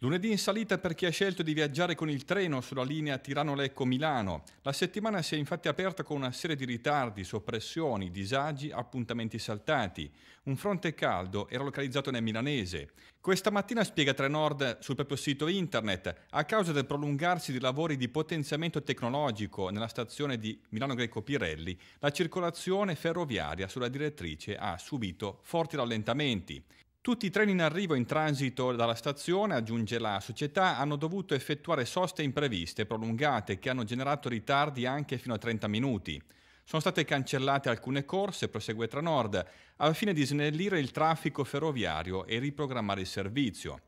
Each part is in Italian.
Lunedì in salita per chi ha scelto di viaggiare con il treno sulla linea Tirano-Lecco-Milano. La settimana si è infatti aperta con una serie di ritardi, soppressioni, disagi, appuntamenti saltati. Un fronte caldo era localizzato nel Milanese. Questa mattina, spiega Trenord sul proprio sito internet, a causa del prolungarsi di lavori di potenziamento tecnologico nella stazione di Milano Greco Pirelli, la circolazione ferroviaria sulla direttrice ha subito forti rallentamenti. Tutti i treni in arrivo in transito dalla stazione, aggiunge la società, hanno dovuto effettuare soste impreviste prolungate che hanno generato ritardi anche fino a 30 minuti. Sono state cancellate alcune corse, prosegue Tranord, al fine di snellire il traffico ferroviario e riprogrammare il servizio.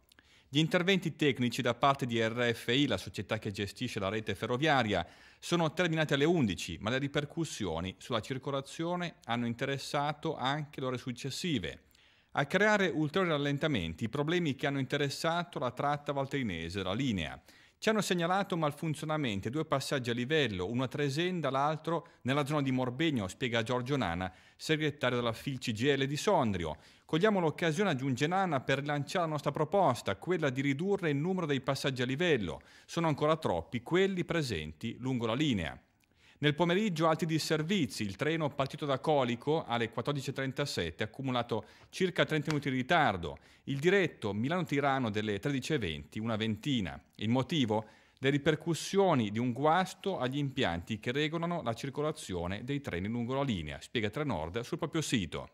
Gli interventi tecnici da parte di RFI, la società che gestisce la rete ferroviaria, sono terminati alle 11, ma le ripercussioni sulla circolazione hanno interessato anche le ore successive a creare ulteriori rallentamenti i problemi che hanno interessato la tratta valtrinese, la linea. Ci hanno segnalato malfunzionamenti due passaggi a livello, uno a Tresenda, l'altro nella zona di Morbegno, spiega Giorgio Nana, segretario della FIL-CGL di Sondrio. Cogliamo l'occasione, aggiunge Nana, per lanciare la nostra proposta, quella di ridurre il numero dei passaggi a livello. Sono ancora troppi quelli presenti lungo la linea. Nel pomeriggio alti disservizi, il treno partito da Colico alle 14.37 ha accumulato circa 30 minuti di ritardo, il diretto Milano-Tirano delle 13.20 una ventina. Il motivo? Le ripercussioni di un guasto agli impianti che regolano la circolazione dei treni lungo la linea, spiega Trenord sul proprio sito.